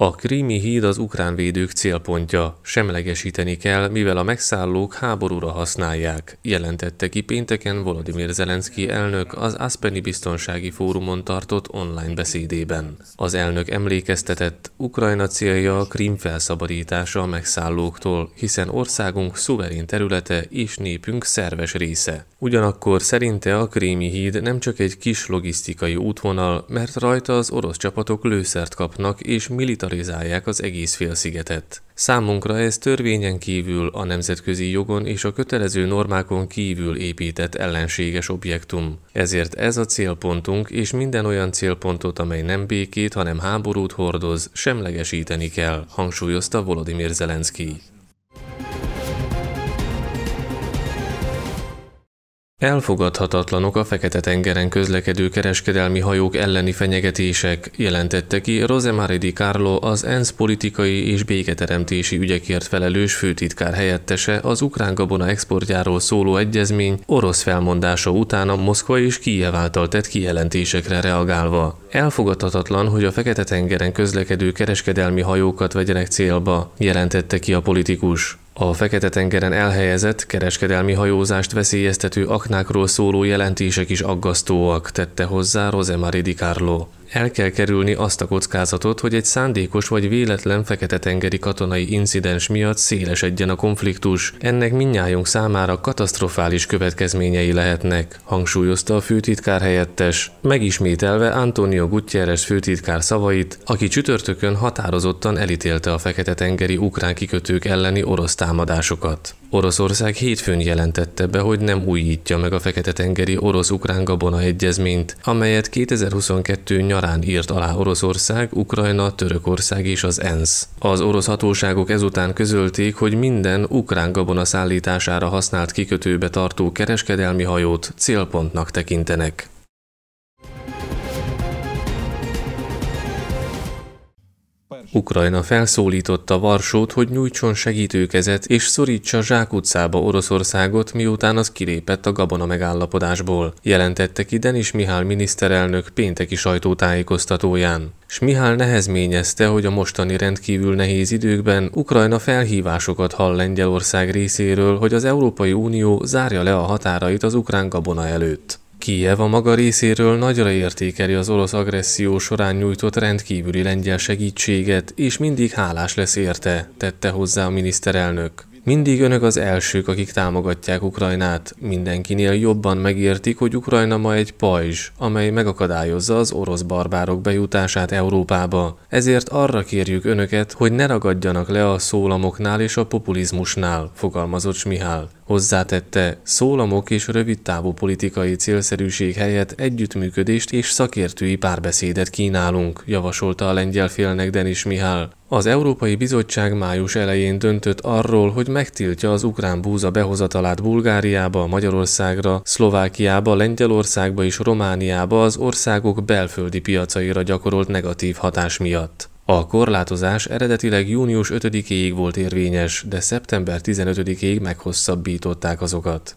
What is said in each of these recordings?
A krími híd az ukrán védők célpontja, semlegesíteni kell, mivel a megszállók háborúra használják, jelentette ki pénteken Volodymyr Zelenszky elnök az Aspeni Biztonsági Fórumon tartott online beszédében. Az elnök emlékeztetett, Ukrajna célja a krím felszabadítása a megszállóktól, hiszen országunk szuverén területe és népünk szerves része. Ugyanakkor szerinte a krími híd nem csak egy kis logisztikai útvonal, mert rajta az orosz csapatok lőszert kapnak és militar militarizálják az egész félszigetet. Számunkra ez törvényen kívül, a nemzetközi jogon és a kötelező normákon kívül épített ellenséges objektum. Ezért ez a célpontunk, és minden olyan célpontot, amely nem békét, hanem háborút hordoz, semlegesíteni kell, hangsúlyozta Volodymyr Zelenszky. Elfogadhatatlanok a Fekete-tengeren közlekedő kereskedelmi hajók elleni fenyegetések, jelentette ki Rosemary Di Carlo, az ENSZ politikai és béketeremtési ügyekért felelős főtitkár helyettese az ukrán gabona exportjáról szóló egyezmény orosz felmondása után a Moszkva és Kijev által tett kijelentésekre reagálva. Elfogadhatatlan, hogy a Fekete-tengeren közlekedő kereskedelmi hajókat vegyenek célba, jelentette ki a politikus. A Fekete-tengeren elhelyezett, kereskedelmi hajózást veszélyeztető aknákról szóló jelentések is aggasztóak, tette hozzá Rosemary Di Carlo. El kell kerülni azt a kockázatot, hogy egy szándékos vagy véletlen fekete-tengeri katonai incidens miatt szélesedjen a konfliktus. Ennek minnyájunk számára katasztrofális következményei lehetnek, hangsúlyozta a főtitkár helyettes, megismételve Antonio Gutierrez főtitkár szavait, aki csütörtökön határozottan elítélte a fekete-tengeri ukrán kikötők elleni orosz támadásokat. Oroszország hétfőn jelentette be, hogy nem újítja meg a Fekete-tengeri orosz-ukrán gabona egyezményt, amelyet 2022 nyarán írt alá Oroszország, Ukrajna, Törökország és az ENSZ. Az orosz hatóságok ezután közölték, hogy minden ukrán gabona szállítására használt kikötőbe tartó kereskedelmi hajót célpontnak tekintenek. Ukrajna felszólította Varsót, hogy nyújtson segítőkezet és szorítsa zsákutcába Oroszországot, miután az kilépett a Gabona megállapodásból, jelentette ki Denis Mihály miniszterelnök pénteki sajtótájékoztatóján. S Mihály nehezményezte, hogy a mostani rendkívül nehéz időkben Ukrajna felhívásokat hall Lengyelország részéről, hogy az Európai Unió zárja le a határait az ukrán gabona előtt. Kijev a maga részéről nagyra értékeli az orosz agresszió során nyújtott rendkívüli lengyel segítséget, és mindig hálás lesz érte, tette hozzá a miniszterelnök. Mindig önök az elsők, akik támogatják Ukrajnát. Mindenkinél jobban megértik, hogy Ukrajna ma egy pajzs, amely megakadályozza az orosz barbárok bejutását Európába. Ezért arra kérjük önöket, hogy ne ragadjanak le a szólamoknál és a populizmusnál, fogalmazott Smihál. Hozzátette, szólamok és rövidtávú politikai célszerűség helyett együttműködést és szakértői párbeszédet kínálunk, javasolta a lengyel félnek Denis Mihál. Az Európai Bizottság május elején döntött arról, hogy megtiltja az ukrán búza behozatalát Bulgáriába, Magyarországra, Szlovákiába, Lengyelországba és Romániába az országok belföldi piacaira gyakorolt negatív hatás miatt. A korlátozás eredetileg június 5-ig volt érvényes, de szeptember 15-ig meghosszabbították azokat.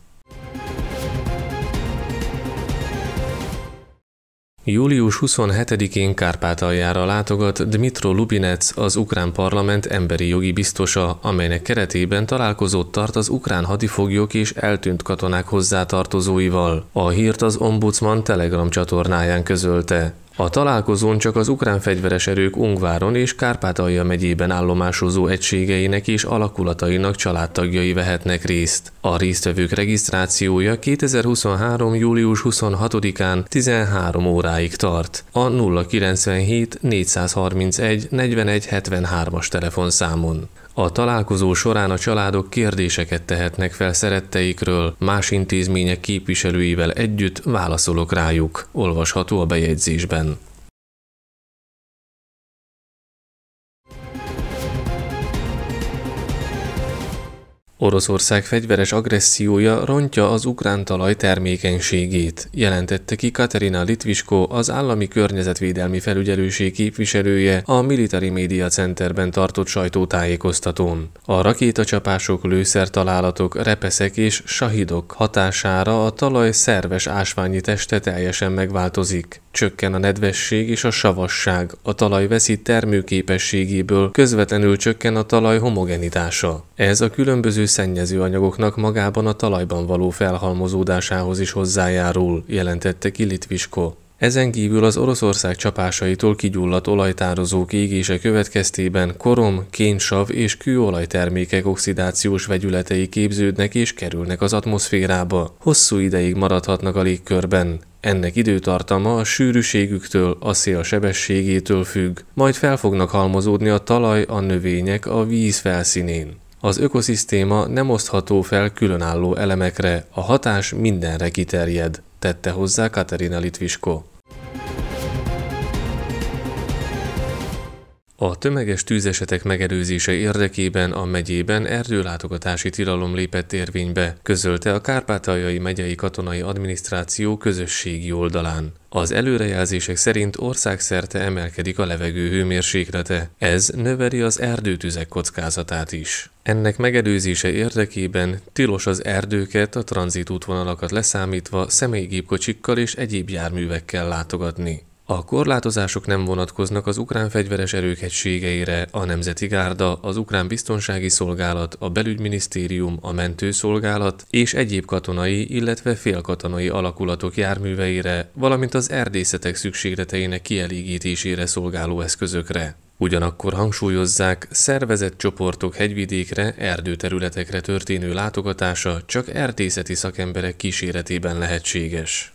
Július 27-én Kárpátaljára látogat Dmitro Lubinec, az ukrán parlament emberi jogi biztosa, amelynek keretében találkozót tart az ukrán hadifoglyok és eltűnt katonák hozzátartozóival. A hírt az ombudsman Telegram csatornáján közölte. A találkozón csak az ukrán fegyveres erők Ungváron és Kárpátalja megyében állomásozó egységeinek és alakulatainak családtagjai vehetnek részt. A résztvevők regisztrációja 2023. július 26-án 13 óráig tart. A 097 431 4173-as telefonszámon. A találkozó során a családok kérdéseket tehetnek fel szeretteikről, más intézmények képviselőivel együtt válaszolok rájuk, olvasható a bejegyzésben. Oroszország fegyveres agressziója rontja az ukrán talaj termékenységét, jelentette ki Katerina Litviskó, az állami környezetvédelmi felügyelőség képviselője a Military Media Centerben tartott sajtótájékoztatón. A rakétacsapások, lőszertalálatok, repeszek és sahidok hatására a talaj szerves ásványi teste teljesen megváltozik. Csökken a nedvesség és a savasság, a talaj veszít termőképességéből, közvetlenül csökken a talaj homogenitása. Ez a különböző szennyező anyagoknak magában a talajban való felhalmozódásához is hozzájárul, jelentette ki Ezen kívül az Oroszország csapásaitól kigyulladt olajtározók égése következtében korom, kénsav és kőolajtermékek oxidációs vegyületei képződnek és kerülnek az atmoszférába. Hosszú ideig maradhatnak a légkörben. Ennek időtartama a sűrűségüktől, a szél sebességétől függ, majd fel fognak halmozódni a talaj, a növények a víz felszínén. Az ökoszisztéma nem osztható fel különálló elemekre, a hatás mindenre kiterjed, tette hozzá Katerina Litvisko. A tömeges tűzesetek megelőzése érdekében a megyében erdőlátogatási tilalom lépett érvénybe, közölte a Kárpátaljai Megyei Katonai Adminisztráció közösségi oldalán. Az előrejelzések szerint országszerte emelkedik a levegő hőmérséklete, ez növeli az erdőtüzek kockázatát is. Ennek megelőzése érdekében tilos az erdőket, a tranzitútvonalakat leszámítva személygépkocsikkal és egyéb járművekkel látogatni. A korlátozások nem vonatkoznak az ukrán fegyveres erők egységeire, a Nemzeti Gárda, az ukrán biztonsági szolgálat, a belügyminisztérium, a mentőszolgálat és egyéb katonai, illetve félkatonai alakulatok járműveire, valamint az erdészetek szükségleteinek kielégítésére szolgáló eszközökre. Ugyanakkor hangsúlyozzák, szervezett csoportok hegyvidékre, erdőterületekre történő látogatása csak erdészeti szakemberek kíséretében lehetséges.